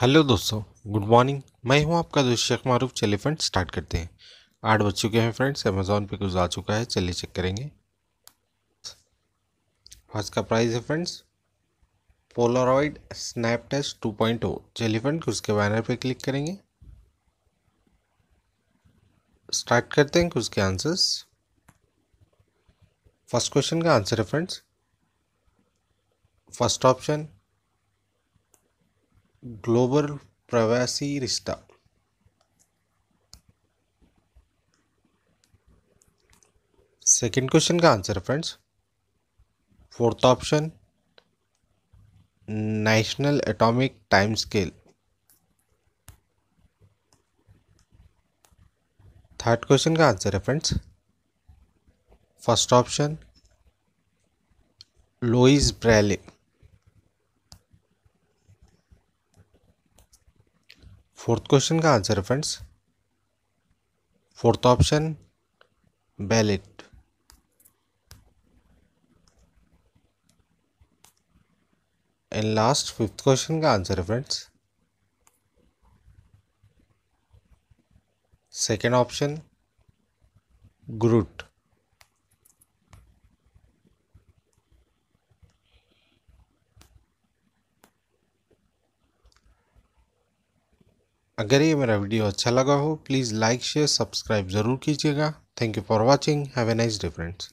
hello दोस्तों good morning मैं हूं आपका दोस्त शेख मारूफ चलिए फ्रेंड्स स्टार्ट करते हैं आठ बज चुके हैं फ्रेंड्स अमेजोन पे कुछ आ चुका है चलिए चेक करेंगे आज का प्राइस है friends Polaroid snap test two point O चलिए फ्रेंड्स उसके बैनर पे क्लिक करेंगे स्टार्ट करते हैं उसके आंसर्स फर्स्ट क्वेश्चन का आंसर है friends first option global Pravasi Rishta second question का आंसर है friends fourth option national atomic time scale third question का आंसर है friends first option Louis Braille fourth question का आंसर है friends fourth option ballot and last fifth question का answer है friends second option ग्रुट अगर ये मेरा वीडियो अच्छा लगा हो प्लीज़ लाइक शेयर सब्सक्राइब ज़रूर कीजिएगा thank you for watching have a nice difference